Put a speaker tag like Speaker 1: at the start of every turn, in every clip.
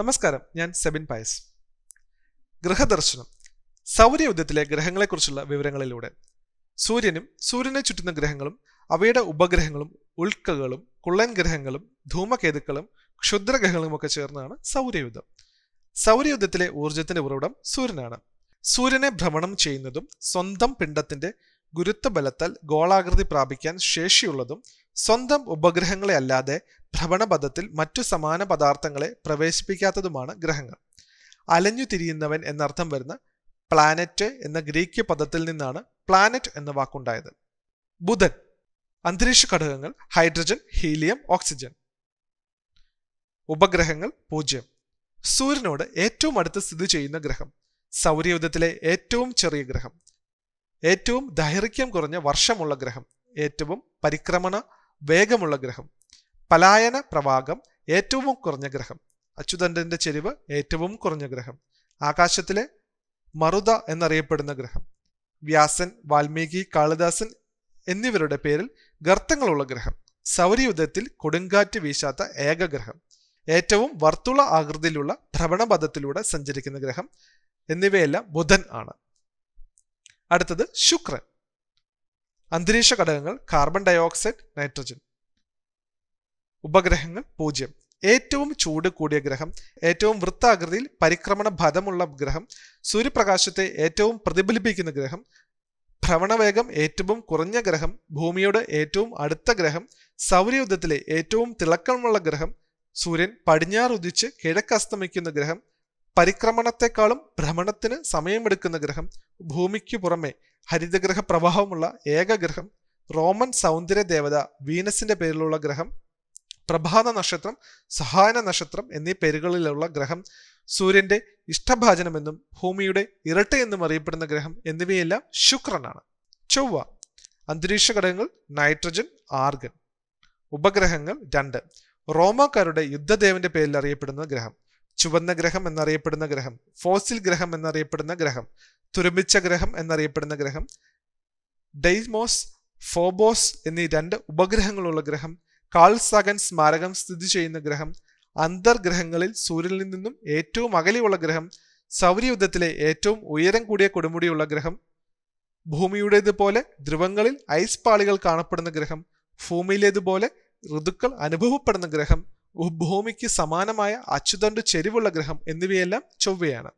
Speaker 1: നമസ്കാരം ഞാൻ സെബിൻ പായസ് ഗ്രഹദർശനം സൗരയുദ്ധത്തിലെ ഗ്രഹങ്ങളെക്കുറിച്ചുള്ള വിവരങ്ങളിലൂടെ സൂര്യനും സൂര്യനെ ചുറ്റുന്ന ഗ്രഹങ്ങളും അവയുടെ ഉപഗ്രഹങ്ങളും ഉൾക്കകളും കുള്ളൻ ഗ്രഹങ്ങളും ധൂമകേതുക്കളും ക്ഷുദ്രഗ്രഹങ്ങളും ഒക്കെ ചേർന്നാണ് സൗരയുദ്ധം സൗരയുദ്ധത്തിലെ ഊർജത്തിന്റെ ഉറവിടം സൂര്യനാണ് സൂര്യനെ ഭ്രമണം ചെയ്യുന്നതും സ്വന്തം പിണ്ടത്തിന്റെ ഗുരുത്വബലത്താൽ ഗോളാകൃതി പ്രാപിക്കാൻ ശേഷിയുള്ളതും സ്വന്തം ഉപഗ്രഹങ്ങളെ അല്ലാതെ ഭ്രമണപഥത്തിൽ മറ്റു സമാന പദാർത്ഥങ്ങളെ പ്രവേശിപ്പിക്കാത്തതുമാണ് ഗ്രഹങ്ങൾ അലഞ്ഞു തിരിയുന്നവൻ എന്നർത്ഥം വരുന്ന പ്ലാനറ്റ് എന്ന ഗ്രീക്ക് പദത്തിൽ നിന്നാണ് പ്ലാനറ്റ് എന്ന വാക്കുണ്ടായത് ബുധൻ അന്തരീക്ഷ ഘടകങ്ങൾ ഹൈഡ്രജൻ ഹീലിയം ഓക്സിജൻ ഉപഗ്രഹങ്ങൾ പൂജ്യം സൂര്യനോട് ഏറ്റവും അടുത്ത് സ്ഥിതി ചെയ്യുന്ന ഗ്രഹം സൗരയൂഥത്തിലെ ഏറ്റവും ചെറിയ ഗ്രഹം ഏറ്റവും ദൈർഘ്യം കുറഞ്ഞ വർഷമുള്ള ഗ്രഹം ഏറ്റവും പരിക്രമണ വേഗമുള്ള ഗ്രഹം പലായന പ്രവാഹം ഏറ്റവും കുറഞ്ഞ ഗ്രഹം അച്യുതൻ്റെ ചെരിവ് ഏറ്റവും കുറഞ്ഞ ഗ്രഹം ആകാശത്തിലെ മറുത എന്നറിയപ്പെടുന്ന ഗ്രഹം വ്യാസൻ വാൽമീകി കാളിദാസൻ എന്നിവരുടെ പേരിൽ ഗർത്തങ്ങളുള്ള ഗ്രഹം സൗരയുദ്ധത്തിൽ കൊടുങ്കാറ്റ് വീശാത്ത ഏക ഗ്രഹം ഏറ്റവും വർത്തുള ആകൃതിയിലുള്ള ഭ്രമണപഥത്തിലൂടെ സഞ്ചരിക്കുന്ന ഗ്രഹം എന്നിവയെല്ലാം ബുധൻ ആണ് അടുത്തത് ശുക്രൻ അന്തരീക്ഷ ഘടകങ്ങൾ കാർബൺ ഡയോക്സൈഡ് നൈട്രജൻ ഉപഗ്രഹങ്ങൾ പൂജ്യം ഏറ്റവും ചൂട് കൂടിയ ഗ്രഹം ഏറ്റവും വൃത്താകൃതിയിൽ പരിക്രമണ ഫലമുള്ള ഗ്രഹം സൂര്യപ്രകാശത്തെ ഏറ്റവും പ്രതിഫലിപ്പിക്കുന്ന ഗ്രഹം ഭ്രമണവേഗം ഏറ്റവും കുറഞ്ഞ ഗ്രഹം ഭൂമിയോട് ഏറ്റവും അടുത്ത ഗ്രഹം സൗരയുദ്ധത്തിലെ ഏറ്റവും തിളക്കമുള്ള ഗ്രഹം സൂര്യൻ പടിഞ്ഞാറുദിച്ച് കിഴക്കസ്തമിക്കുന്ന ഗ്രഹം പരിക്രമണത്തെക്കാളും ഭ്രമണത്തിന് സമയമെടുക്കുന്ന ഗ്രഹം ഭൂമിക്കു പുറമെ ഹരിതഗ്രഹ പ്രവാഹമുള്ള ഏക ഗ്രഹം റോമൻ സൗന്ദര്യ ദേവത വീനസിന്റെ പേരിലുള്ള ഗ്രഹം പ്രഭാത നക്ഷത്രം സഹായന നക്ഷത്രം എന്നീ പേരുകളിലുള്ള ഗ്രഹം സൂര്യന്റെ ഇഷ്ടഭാചനമെന്നും ഭൂമിയുടെ ഇരട്ട എന്നും അറിയപ്പെടുന്ന ഗ്രഹം എന്നിവയെല്ലാം ശുക്രനാണ് ചൊവ്വ അന്തരീക്ഷ ഘടകങ്ങൾ നൈട്രജൻ ആർഗൻ ഉപഗ്രഹങ്ങൾ രണ്ട് റോമാക്കാരുടെ യുദ്ധദേവന്റെ പേരിൽ അറിയപ്പെടുന്ന ഗ്രഹം ചുവന്ന ഗ്രഹം എന്നറിയപ്പെടുന്ന ഗ്രഹം ഫോസിൽ ഗ്രഹം എന്നറിയപ്പെടുന്ന ഗ്രഹം തുരുമിച്ച ഗ്രഹം എന്നറിയപ്പെടുന്ന ഗ്രഹം ഡെയ്മോസ് ഫോബോസ് എന്നീ രണ്ട് ഉപഗ്രഹങ്ങളുള്ള ഗ്രഹം കാൾസാഗൻ സ്മാരകം സ്ഥിതി ചെയ്യുന്ന ഗ്രഹം അന്തർഗ്രഹങ്ങളിൽ സൂര്യനിൽ നിന്നും ഏറ്റവും അകലെയുള്ള ഗ്രഹം സൗരയുദ്ധത്തിലെ ഏറ്റവും ഉയരം കൂടിയ കൊടുമുടിയുള്ള ഗ്രഹം ഭൂമിയുടേതുപോലെ ധ്രുവങ്ങളിൽ ഐസ് പാളികൾ കാണപ്പെടുന്ന ഗ്രഹം ഭൂമിയിലേതുപോലെ ഋതുക്കൾ അനുഭവപ്പെടുന്ന ഗ്രഹം ഭൂമിക്ക് സമാനമായ അച്ചുതണ്ട് ചെരിവുള്ള ഗ്രഹം എന്നിവയെല്ലാം ചൊവ്വയാണ്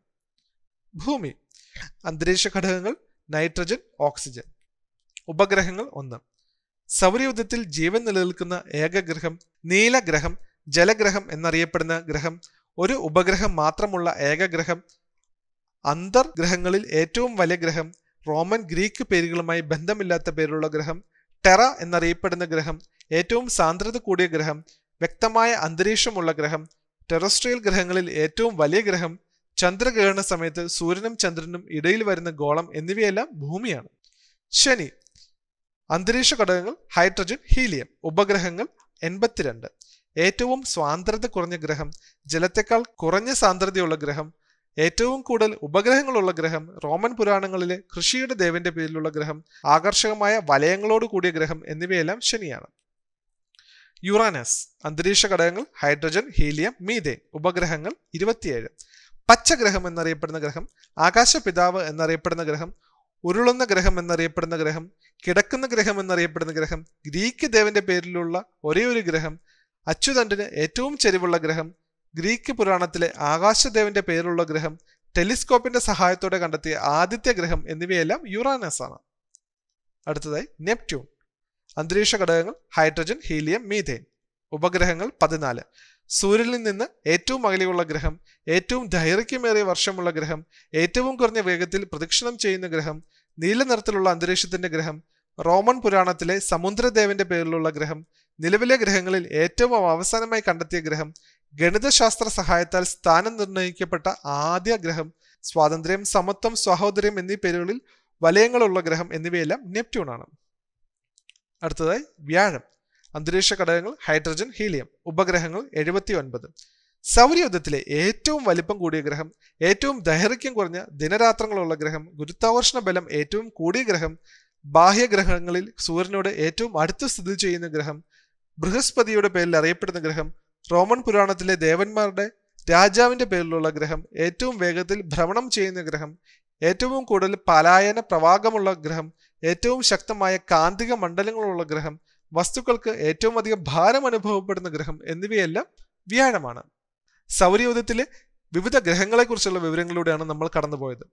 Speaker 1: ഭൂമി അന്തരീക്ഷ ഘടകങ്ങൾ നൈട്രജൻ ഓക്സിജൻ ഉപഗ്രഹങ്ങൾ ഒന്ന് സൗരയുദ്ധത്തിൽ ജീവൻ നിലനിൽക്കുന്ന ഏക ഗ്രഹം നീലഗ്രഹം ജലഗ്രഹം എന്നറിയപ്പെടുന്ന ഗ്രഹം ഒരു ഉപഗ്രഹം മാത്രമുള്ള ഏക ഗ്രഹം അന്തർഗ്രഹങ്ങളിൽ ഏറ്റവും വലിയ ഗ്രഹം റോമൻ ഗ്രീക്ക് പേരുകളുമായി ബന്ധമില്ലാത്ത പേരുള്ള ഗ്രഹം ടെറ എന്നറിയപ്പെടുന്ന ഗ്രഹം ഏറ്റവും സാന്ദ്രത കൂടിയ ഗ്രഹം വ്യക്തമായ അന്തരീക്ഷമുള്ള ഗ്രഹം ടെറസ്ട്രിയൽ ഗ്രഹങ്ങളിൽ ഏറ്റവും വലിയ ഗ്രഹം ചന്ദ്രഗ്രഹണ സമയത്ത് സൂര്യനും ചന്ദ്രനും ഇടയിൽ വരുന്ന ഗോളം എന്നിവയെല്ലാം ഭൂമിയാണ് ശനി അന്തരീക്ഷ ഘടകങ്ങൾ ഹൈഡ്രജൻ ഹീലിയം ഉപഗ്രഹങ്ങൾ എൺപത്തിരണ്ട് ഏറ്റവും സ്വാതന്ത്ര്യത കുറഞ്ഞ ഗ്രഹം ജലത്തെക്കാൾ കുറഞ്ഞ സാന്ദ്രതയുള്ള ഗ്രഹം ഏറ്റവും കൂടുതൽ ഉപഗ്രഹങ്ങളുള്ള ഗ്രഹം റോമൻ പുരാണങ്ങളിലെ കൃഷിയുടെ ദേവന്റെ പേരിലുള്ള ഗ്രഹം ആകർഷകമായ വലയങ്ങളോട് കൂടിയ ഗ്രഹം എന്നിവയെല്ലാം ശനിയാണ് യുറാനസ് അന്തരീക്ഷ ഘടകങ്ങൾ ഹൈഡ്രജൻ ഹീലിയം മീതേ ഉപഗ്രഹങ്ങൾ ഇരുപത്തിയേഴ് പച്ചഗ്രഹം എന്നറിയപ്പെടുന്ന ഗ്രഹം ആകാശപിതാവ് എന്നറിയപ്പെടുന്ന ഗ്രഹം ഉരുളുന്ന ഗ്രഹം എന്നറിയപ്പെടുന്ന ഗ്രഹം കിടക്കുന്ന ഗ്രഹം എന്നറിയപ്പെടുന്ന ഗ്രഹം ഗ്രീക്ക് ദേവന്റെ പേരിലുള്ള ഒരേ ഒരു ഗ്രഹം അച്യുതണ്ടിന് ഏറ്റവും ചെരിവുള്ള ഗ്രഹം ഗ്രീക്ക് പുരാണത്തിലെ ആകാശദേവന്റെ പേരുള്ള ഗ്രഹം ടെലിസ്കോപ്പിന്റെ സഹായത്തോടെ കണ്ടെത്തിയ ആദ്യത്തെ ഗ്രഹം എന്നിവയെല്ലാം യുറാനസ് ആണ് അടുത്തതായി നെപ്റ്റ്യൂൺ അന്തരീക്ഷ ഘടകങ്ങൾ ഹൈഡ്രജൻ ഹീലിയം മീഥേൻ ഉപഗ്രഹങ്ങൾ പതിനാല് സൂര്യനിൽ നിന്ന് ഏറ്റവും അകലെയുള്ള ഗ്രഹം ഏറ്റവും ദൈർഘ്യമേറിയ വർഷമുള്ള ഗ്രഹം ഏറ്റവും കുറഞ്ഞ വേഗത്തിൽ പ്രദക്ഷിണം ചെയ്യുന്ന ഗ്രഹം നീല നിറത്തിലുള്ള അന്തരീക്ഷത്തിന്റെ ഗ്രഹം റോമൻ പുരാണത്തിലെ സമുദ്രദേവന്റെ പേരിലുള്ള ഗ്രഹം നിലവിലെ ഗ്രഹങ്ങളിൽ ഏറ്റവും അവസാനമായി കണ്ടെത്തിയ ഗ്രഹം ഗണിതശാസ്ത്ര സഹായത്താൽ സ്ഥാനം നിർണ്ണയിക്കപ്പെട്ട ആദ്യ ഗ്രഹം സ്വാതന്ത്ര്യം സമത്വം സഹോദര്യം എന്നീ പേരുകളിൽ വലയങ്ങളുള്ള ഗ്രഹം എന്നിവയെല്ലാം നെപ്റ്റ്യൂൺ ആണ് അടുത്തതായി വ്യാഴം അന്തരീക്ഷ ഘടകങ്ങൾ ഹൈഡ്രജൻ ഹീലിയം ഉപഗ്രഹങ്ങൾ എഴുപത്തി ഒൻപത് സൗരയുദ്ധത്തിലെ ഏറ്റവും വലിപ്പം കൂടിയ ഗ്രഹം ഏറ്റവും ദൈർഘ്യം കുറഞ്ഞ ദിനരാത്രങ്ങളുള്ള ഗ്രഹം ഗുരുത്വാകർഷണ ബലം ഏറ്റവും കൂടിയ ഗ്രഹം ബാഹ്യഗ്രഹങ്ങളിൽ സൂര്യനോട് ഏറ്റവും അടുത്ത് സ്ഥിതി ചെയ്യുന്ന ഗ്രഹം ബൃഹസ്പതിയുടെ പേരിൽ അറിയപ്പെടുന്ന ഗ്രഹം റോമൻ പുരാണത്തിലെ ദേവന്മാരുടെ രാജാവിന്റെ പേരിലുള്ള ഗ്രഹം ഏറ്റവും വേഗത്തിൽ ഭ്രമണം ചെയ്യുന്ന ഗ്രഹം ഏറ്റവും കൂടുതൽ പലായന പ്രവാഹമുള്ള ഗ്രഹം ഏറ്റവും ശക്തമായ കാന്തിക മണ്ഡലങ്ങളുള്ള ഗ്രഹം വസ്തുക്കൾക്ക് ഏറ്റവും അധികം ഭാരം അനുഭവപ്പെടുന്ന ഗ്രഹം എന്നിവയെല്ലാം വ്യാഴമാണ് സൗരയൂഥത്തിലെ വിവിധ ഗ്രഹങ്ങളെക്കുറിച്ചുള്ള വിവരങ്ങളിലൂടെയാണ് നമ്മൾ കടന്നുപോയത്